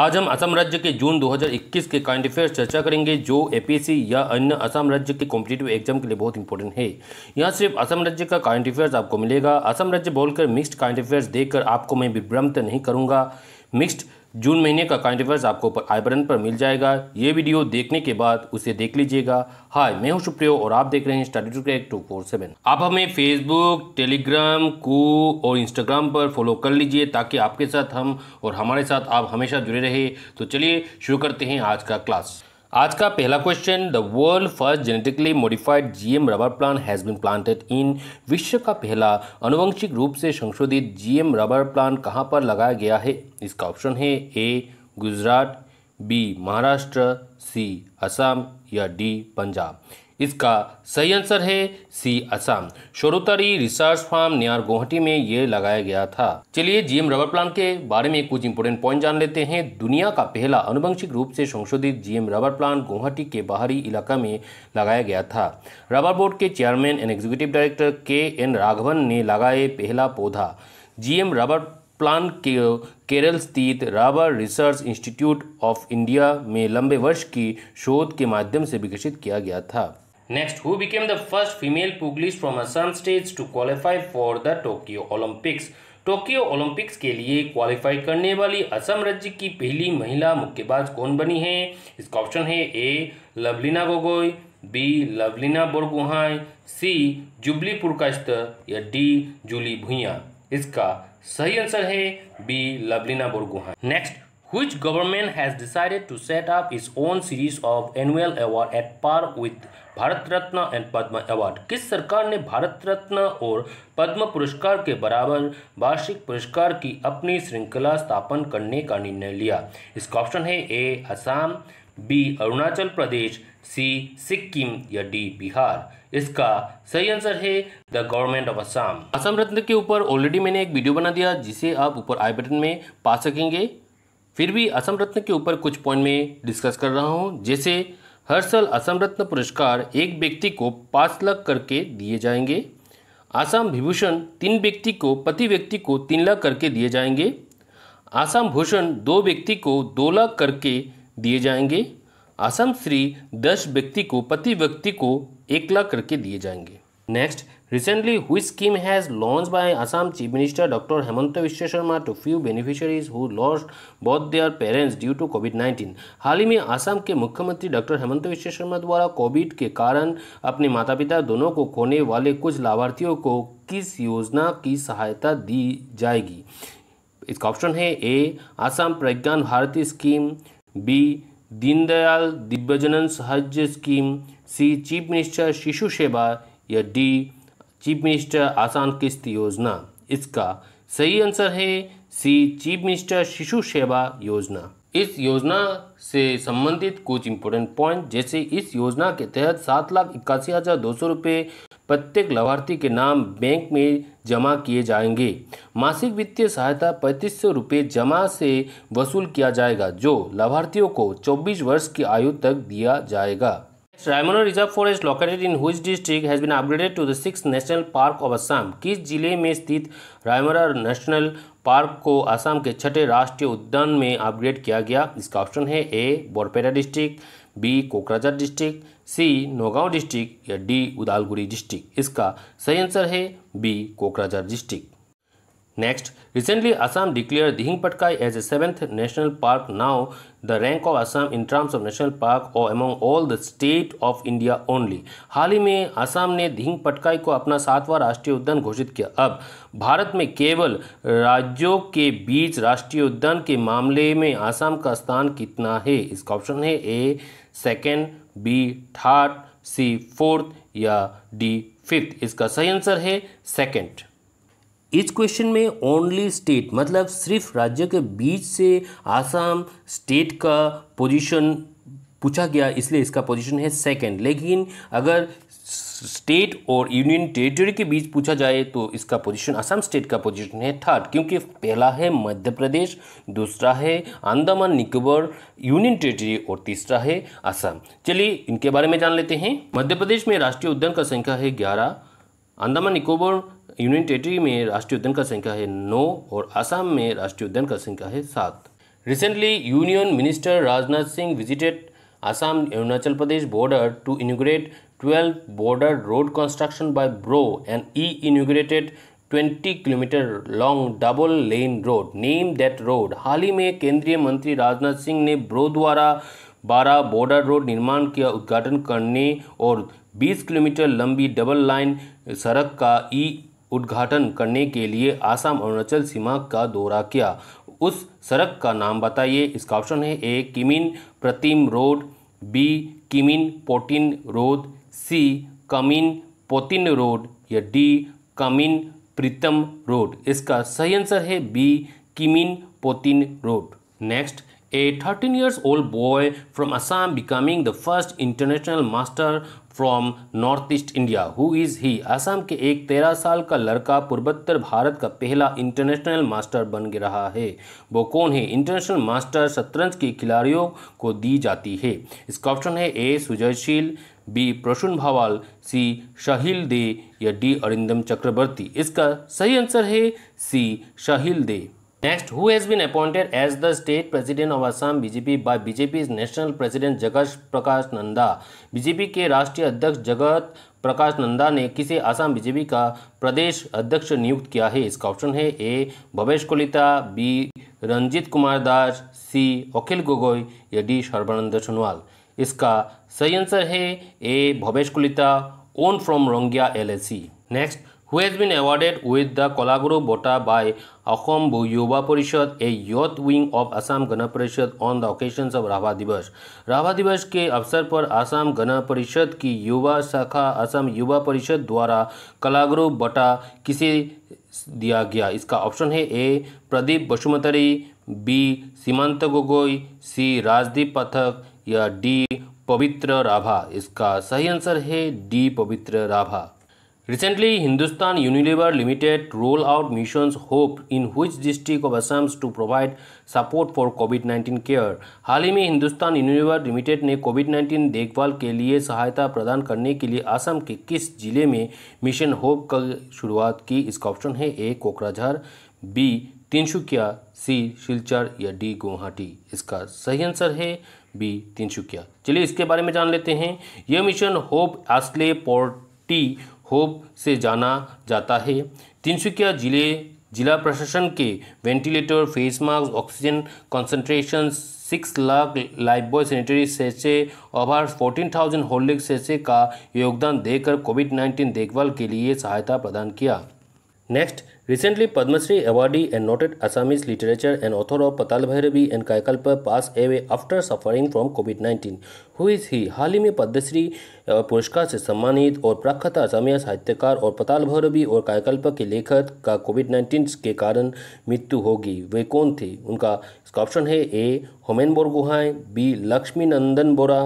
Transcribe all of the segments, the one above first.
आज हम असम राज्य के जून 2021 के करंट अफेयर्स चर्चा करेंगे जो एपीएससी या अन्य असम राज्य के कॉम्पिटेटिव एग्जाम के लिए बहुत इंपॉर्टेंट है यहाँ सिर्फ असम राज्य का करंट अफेयर्स आपको मिलेगा असम राज्य बोलकर मिक्स्ड करंट अफेयर्स देखकर आपको मैं विभ्रमित नहीं करूँगा मिक्स्ड जून महीने का काइन रिवर्स आपको आई बटन पर मिल जाएगा ये वीडियो देखने के बाद उसे देख लीजिएगा हाय मैं हूं सुप्रियो और आप देख रहे हैं study to crack two four seven आप हमें फेसबुक टेलीग्राम कू और इंस्टाग्राम पर फॉलो कर लीजिए ताकि आपके साथ हम और हमारे साथ आप हमेशा जुड़े रहे तो चलिए शुरू करते हैं आज का क्लास आज का पहला question the world first genetically modified GM rubber plant has been planted in विश्व का पहला अनुवंशिक रूप से संशोधित जीएम रबर प्लांट कहाँ पर लगाया गया है इसका ऑप्शन है A Gujarat B Maharashtra C Assam या डी पंजाब इसका सही आंसर है C Assam Sarutari research farm near Guwahati में ये लगाया गया था चलिए जीएम रबर प्लांट के बारे में कुछ इंपोर्टेंट पॉइंट जान लेते हैं दुनिया का पहला अनुवंशिक रूप से संशोधित जीएम रबर प्लांट गुवाहाटी के बाहरी इलाका में लगाया गया था रबर बोर्ड के chairman and executive director K N Raghavan ने लगाए पहला पौधा जीएम रबर प्लान के केरल स्थित rubber research institute of India में लंबे वर्ष की शोध के माध्यम से विकसित किया गया था next who became the first female pugilist from Assam state to qualify for the Tokyo Olympics Tokyo Olympics के लिए क्वालिफाई करने वाली असम राज्य की पहली महिला मुक्केबाज कौन बनी है इसका ऑप्शन है A Lovlina Gogoi B Lovlina Borgohain C Jubli Purkayastha या डी जूली भुइया इसका सही आंसर है B Lovlina Borgohain next which government has decided to set up its own series of annual award at par with Bharat Ratna and Padma award किस सरकार ने भारत रत्न और पद्म पुरस्कार के बराबर वार्षिक पुरस्कार की अपनी श्रृंखला स्थापन करने का निर्णय लिया इसका ऑप्शन है A Assam B Arunachal Pradesh C Sikkim या डी बिहार इसका सही आंसर है the government of Assam Assam Ratna के ऊपर ऑलरेडी मैंने एक वीडियो बना दिया जिसे आप ऊपर आई बटन में पा सकेंगे फिर भी असम रत्न के ऊपर कुछ पॉइंट में डिस्कस कर रहा हूँ जैसे हर साल असम रत्न पुरस्कार एक व्यक्ति को पाँच लाख करके दिए जाएंगे आसाम विभूषण तीन व्यक्ति को प्रति व्यक्ति को तीन लाख करके दिए जाएंगे आसाम भूषण दो व्यक्ति को दो लाख करके दिए जाएंगे आसम श्री दस व्यक्ति को प्रति व्यक्ति को एक लाख करके दिए जाएंगे नेक्स्ट रिसेंटली हुई scheme has launch by Assam chief minister doctor Himanta Biswa Sarma to few beneficiaries who lost both their parents due to COVID 19 हाल ही में आसाम के मुख्यमंत्री डॉक्टर हेमंत विश्व शर्मा द्वारा कोविड के कारण अपने माता पिता दोनों को खोने वाले कुछ लाभार्थियों को किस योजना की सहायता दी जाएगी इसका ऑप्शन है A Assam Pragyan Bharati scheme B Deendayal Divyangjan Sahajya scheme C chief minister Shishu Seva या डी चीफ मिनिस्टर आसान किस्त योजना इसका सही आंसर है सी चीफ मिनिस्टर शिशु सेवा योजना इस योजना से संबंधित कुछ इम्पोर्टेंट पॉइंट जैसे इस योजना के तहत सात लाख इक्यासी हज़ार दो सौ रुपये प्रत्येक लाभार्थी के नाम बैंक में जमा किए जाएंगे मासिक वित्तीय सहायता पैंतीस सौ रुपये जमा से वसूल किया जाएगा जो लाभार्थियों को 24 वर्ष की आयु तक दिया जाएगा Raimona reserve forest located in whose district has been upgraded to the six national park of Assam किस जिले में स्थित रायमरा नेशनल पार्क को असम के छठे राष्ट्रीय उद्यान में अपग्रेड किया गया इसका ऑप्शन है A Barpeta district B Kokrajhar district C Nagaon district या डी उदालगुरी डिस्ट्रिक्ट इसका सही आंसर है B Kokrajhar district Next, recently Assam declared Dihing Patkai as a seventh national park. Now, the rank of Assam in terms of national park और among all the state of India only. हाल ही में असम ने दिहिंग पटकाई को अपना सातवां राष्ट्रीय उद्यान घोषित किया अब भारत में केवल राज्यों के बीच राष्ट्रीय उद्यान के मामले में असम का स्थान कितना है इसका ऑप्शन है A second B third C fourth या डी फिफ्थ इसका सही आंसर है सेकेंड इस क्वेश्चन में ओनली स्टेट मतलब सिर्फ राज्य के बीच से आसाम स्टेट का पोजीशन पूछा गया इसलिए इसका पोजीशन है सेकंड लेकिन अगर स्टेट और यूनियन टेरिटरी के बीच पूछा जाए तो इसका पोजीशन असम स्टेट का पोजीशन है थर्ड क्योंकि पहला है मध्य प्रदेश दूसरा है अंदमान निकोबार यूनियन टेरिटरी और तीसरा है असम चलिए इनके बारे में जान लेते हैं मध्य प्रदेश में राष्ट्रीय उद्यान का संख्या है ग्यारह अंदमान निकोबार यूनियन टेरेटरी में राष्ट्रीय उद्यान का संख्या है नौ और आसाम में राष्ट्रीय उद्यान का संख्या है सात recently union minister Rajnath Singh visited Assam Arunachal Pradesh border to inaugurate twelve border road construction by BRO and he inaugurated twenty kilometre long double lane road name that road हाल ही में केंद्रीय मंत्री राजनाथ सिंह ने ब्रो द्वारा बारह बॉर्डर रोड निर्माण का उद्घाटन करने और 20 किलोमीटर लंबी डबल लाइन सड़क का ई उद्घाटन करने के लिए आसाम अरुणाचल सीमा का दौरा किया उस सड़क का नाम बताइए इसका ऑप्शन है A Kimin Pratim road B Kimin Potin road C Kamin Potin road या डी कमिन प्रीतम रोड इसका सही आंसर है B Kimin Potin road next a thirteen years old boy from Assam becoming the first international master from north east India who is he Assam के एक तेरह साल का लड़का पूर्वोत्तर भारत का पहला इंटरनेशनल मास्टर बन रहा है वो कौन है इंटरनेशनल मास्टर शतरंज के खिलाड़ियों को दी जाती है इसका ऑप्शन है A Sujayshil B Prasun Bhawal C Shahil Dey या डी अरिंदम चक्रवर्ती इसका सही आंसर है C Shahil Dey next who has been appointed as the state president of Assam BJP by BJP national president Jagat Prakash Nanda BJP के राष्ट्रीय अध्यक्ष जगत प्रकाश नंदा ने किसे आसाम बीजेपी का प्रदेश अध्यक्ष नियुक्त किया है इसका ऑप्शन है A Bhabesh Kalita B Ranjit Kumar Das C Akhil Gogoi या डी सर्बानंद सोनोवाल इसका सही आंसर है A Bhabesh Kalita own from Rangiya LAC next who has been awarded with the Kalaguru बटा बै युवा परिषद ए यथ wing of Assam Gana Parishad on the occasion of Rabha Divas Rabha दिवस के अवसर पर आसाम गण परिषद की युवा शाखा आसाम युवा परिषद द्वारा कलागुरु बटा किसे दिया गया इसका ऑप्शन है ए प्रदीप बसुमतरी बी सीमांत गोगोई सी राजदीप पाठक या डी पवित्र राभा इसका सही आंसर है D Pabitra Rabha Recently, Hindustan Unilever Limited rolled out Missions Hope in which district of Assam to provide support for Covid 19 care हाल ही में हिंदुस्तान यूनिवर लिमिटेड ने कोविड 19 देखभाल के लिए सहायता प्रदान करने के लिए असम के किस जिले में मिशन होप का शुरुआत की इसका ऑप्शन है A Kokrajhar B Tinsukia C Silchar या डी गुवाहाटी इसका सही आंसर है बी तिनसुकिया चलिए इसके बारे में जान लेते हैं यह मिशन होप आस्ले पोर्टी होप से जाना जाता है तिनसुकिया जिले जिला प्रशासन के ventilator face mask oxygen concentration six lakh Lifebuoy sanitary sachet और फोर्टीन थाउजेंड होल्डिंग सेचे का योगदान देकर कोविड नाइन्टीन देखभाल के लिए सहायता प्रदान किया next recently Padmashri awardee and noted Assamese literature and author of Patal Bhairavi and Kayakalpa pass away after suffering from Covid nineteen हुई थी हाल ही में पद्मश्री पुरस्कार से सम्मानित और प्रख्यात असामिया साहित्यकार और पताल भैरवी और कायकल्प के लेखक का कोविड नाइन्टीन के कारण मृत्यु होगी वे कौन थे उनका इसका ऑप्शन है A Homen Borgohain B Lakshmi Nandan Bora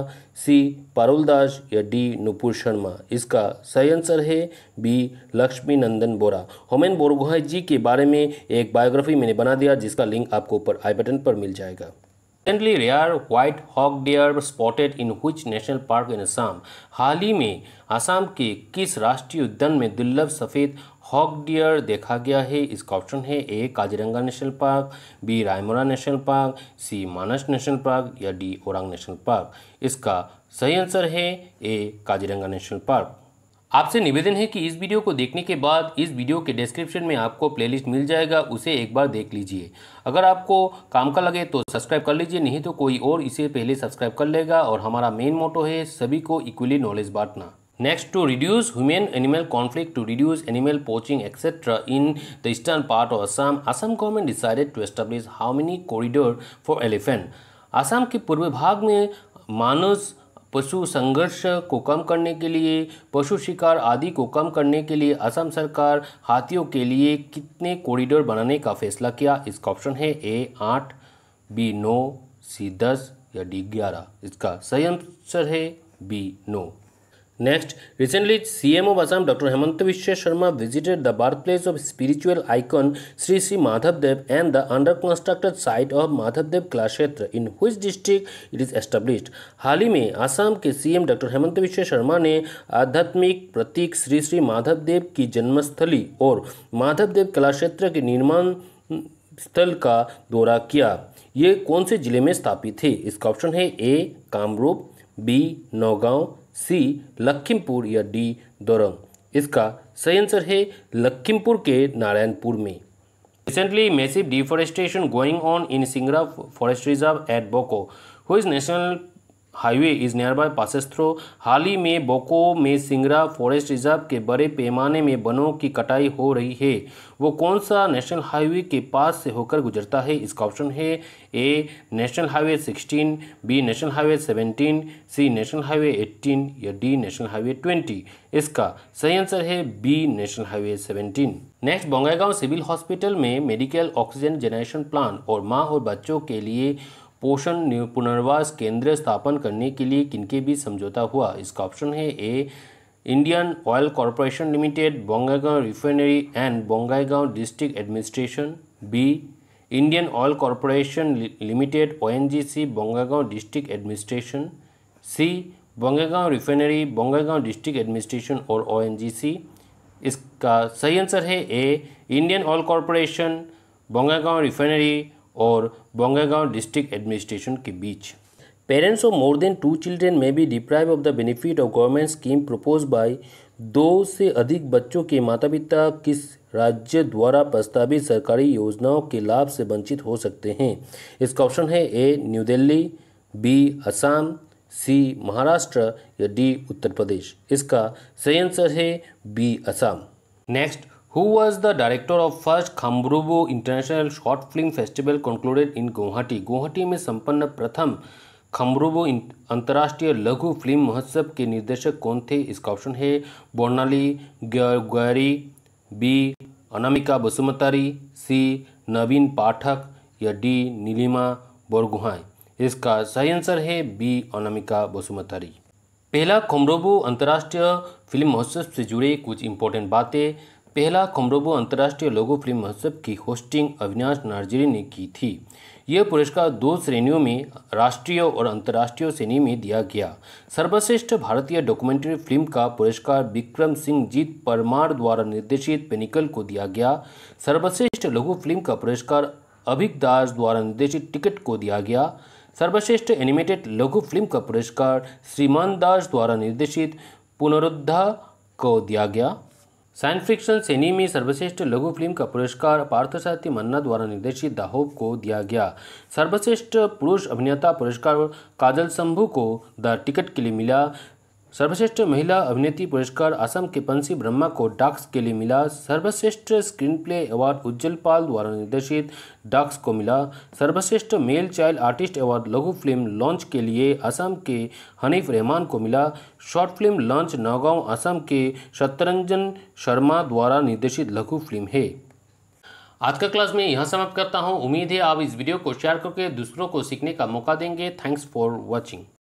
C Parul Das या डी नुपुर शर्मा इसका सही आंसर है बी लक्ष्मी नंदन बोरा होमेन बोरगुहाई जी के बारे में एक बायोग्राफी मैंने बना दिया जिसका लिंक आपको ऊपर आई बटन पर मिल जाएगा recently rare white hawk deer spotted in which national park in Assam? हाल ही में असम के किस राष्ट्रीय उद्यान में दुर्लभ सफ़ेद हॉक डियर देखा गया है इसका ऑप्शन है A Kaziranga national park B Raimona national park C Manas national park या डी ओरंग नेशनल पार्क इसका सही आंसर है ए काजीरंगा नेशनल पार्क आपसे निवेदन है कि इस वीडियो को देखने के बाद इस वीडियो के डिस्क्रिप्शन में आपको प्लेलिस्ट मिल जाएगा उसे एक बार देख लीजिए अगर आपको काम का लगे तो सब्सक्राइब कर लीजिए नहीं तो कोई और इसे पहले सब्सक्राइब कर लेगा और हमारा मेन मोटो है सभी को इक्वली नॉलेज बांटना next to reduce human animal conflict to reduce animal poaching etcetera in the eastern part of Assam Assam government decided to establish how many corridor for elephant Assam के पूर्व भाग में मानस पशु संघर्ष को कम करने के लिए पशु शिकार आदि को कम करने के लिए असम सरकार हाथियों के लिए कितने कॉरिडोर बनाने का फैसला किया इसका ऑप्शन है ए आठ बी नौ सी दस या डी ग्यारह इसका सही आंसर है बी नौ next recently CM of Assam doctor Himanta Biswa Sarma visited the birth place of spiritual icon Shri Shri Madhavdev and the under constructed site of Madhavdev Kala Kshetra in हुच डिस्ट्रिक्ट इट इज एस्टेब्लिश्ड हाल ही में आसाम के सीएम डॉक्टर हेमंत विश्व शर्मा ने आध्यात्मिक प्रतीक श्री श्री माधवदेव की जन्मस्थली और माधवदेव कला क्षेत्र के निर्माण स्थल का दौरा किया ये कौन से जिले में स्थापित है इसका ऑप्शन है A Kamrup B Nagaon C Lakhimpur या डी दोरंग इसका सही आंसर है लखीमपुर के नारायणपुर में recently massive deforestation going on in Singra forest reserve at Boko who is national highway is near by passes through हाल ही में बोको में सिंगरा फॉरेस्ट रिजर्व के बड़े पैमाने में वनों की कटाई हो रही है वो कौन सा नेशनल हाईवे के पास से होकर गुजरता है इसका ऑप्शन है A national highway 16 B national highway 17 C national highway 18 या डी नेशनल हाईवे 20 इसका सही आंसर है B national highway 17 next Bongaigaon civil hospital में मेडिकल ऑक्सीजन जनरेशन प्लान और माँ और बच्चों के लिए पोषण पुनर्वास केंद्र स्थापन करने के लिए किनके बीच समझौता हुआ इसका ऑप्शन है A Indian oil corporation limited Bongaigaon refinery and Bongaigaon district administration B Indian oil corporation limited O N G C Bongaigaon district administration C Bongaigaon refinery Bongaigaon district administration और ओ एन जी सी इसका सही आंसर है A Indian oil corporation Bongaigaon refinery और Bongaigaon district administration के बीच parents of more than two children में be deprive of the benefit of government scheme propose by दो से अधिक बच्चों के माता पिता किस राज्य द्वारा प्रस्तावित सरकारी योजनाओं के लाभ से वंचित हो सकते हैं इसका ऑप्शन है A new Delhi B Assam C Maharashtra या डी उत्तर प्रदेश इसका सही आंसर है B Assam next who was the director of first खम्बरुबो international short film festival concluded in Guwahati Guwahati में संपन्न प्रथम खम्बरुबो अंतर्राष्ट्रीय लघु फिल्म महोत्सव के निर्देशक कौन थे इसका ऑप्शन है बोर्नाली ग्वारी बी अनामिका बसुमतारी सी नवीन पाठक या डी नीलिमा बोरगुहाई इसका सही आंसर है बी अनामिका बसुमतारी पहला खमरोबो अंतर्राष्ट्रीय फिल्म महोत्सव से जुड़े कुछ इंपॉर्टेंट बातें पहला खमरोबो अंतर्राष्ट्रीय लघु फिल्म महोत्सव की होस्टिंग अविनाश नार्जरी ने की थी यह पुरस्कार दो श्रेणियों में राष्ट्रीय और अंतर्राष्ट्रीय श्रेणी में दिया गया सर्वश्रेष्ठ भारतीय डॉक्यूमेंट्री फिल्म का पुरस्कार विक्रम सिंह जीत परमार द्वारा निर्देशित पेनिकल को दिया गया सर्वश्रेष्ठ लघु फिल्म का पुरस्कार अभिक दास द्वारा निर्देशित टिकट को दिया गया सर्वश्रेष्ठ एनिमेटेड लघु फिल्म का पुरस्कार श्रीमान दास द्वारा निर्देशित पुनरुद्धा को दिया गया साइंस फिक्शन सेनी में सर्वश्रेष्ठ लघु फिल्म का पुरस्कार सारथी मन्ना द्वारा निर्देशित द होप को दिया गया सर्वश्रेष्ठ पुरुष अभिनेता पुरस्कार काजल शंभू को द टिकट के लिए मिला सर्वश्रेष्ठ महिला अभिनेत्री पुरस्कार असम के पंसी ब्रह्मा को डाक्स के लिए मिला सर्वश्रेष्ठ screen play award Ujjwal Pal द्वारा निर्देशित डाक्स को मिला सर्वश्रेष्ठ मेल चाइल्ड आर्टिस्ट अवार्ड लघु फिल्म लॉन्च के लिए असम के हनीफ रहमान को मिला short film launch Nagaon Assam के शतरंजन शर्मा द्वारा निर्देशित लघु फिल्म है आज का क्लास में यहाँ समाप्त करता हूँ उम्मीद है आप इस वीडियो को शेयर करके दूसरों को सीखने का मौका देंगे थैंक्स फॉर वॉचिंग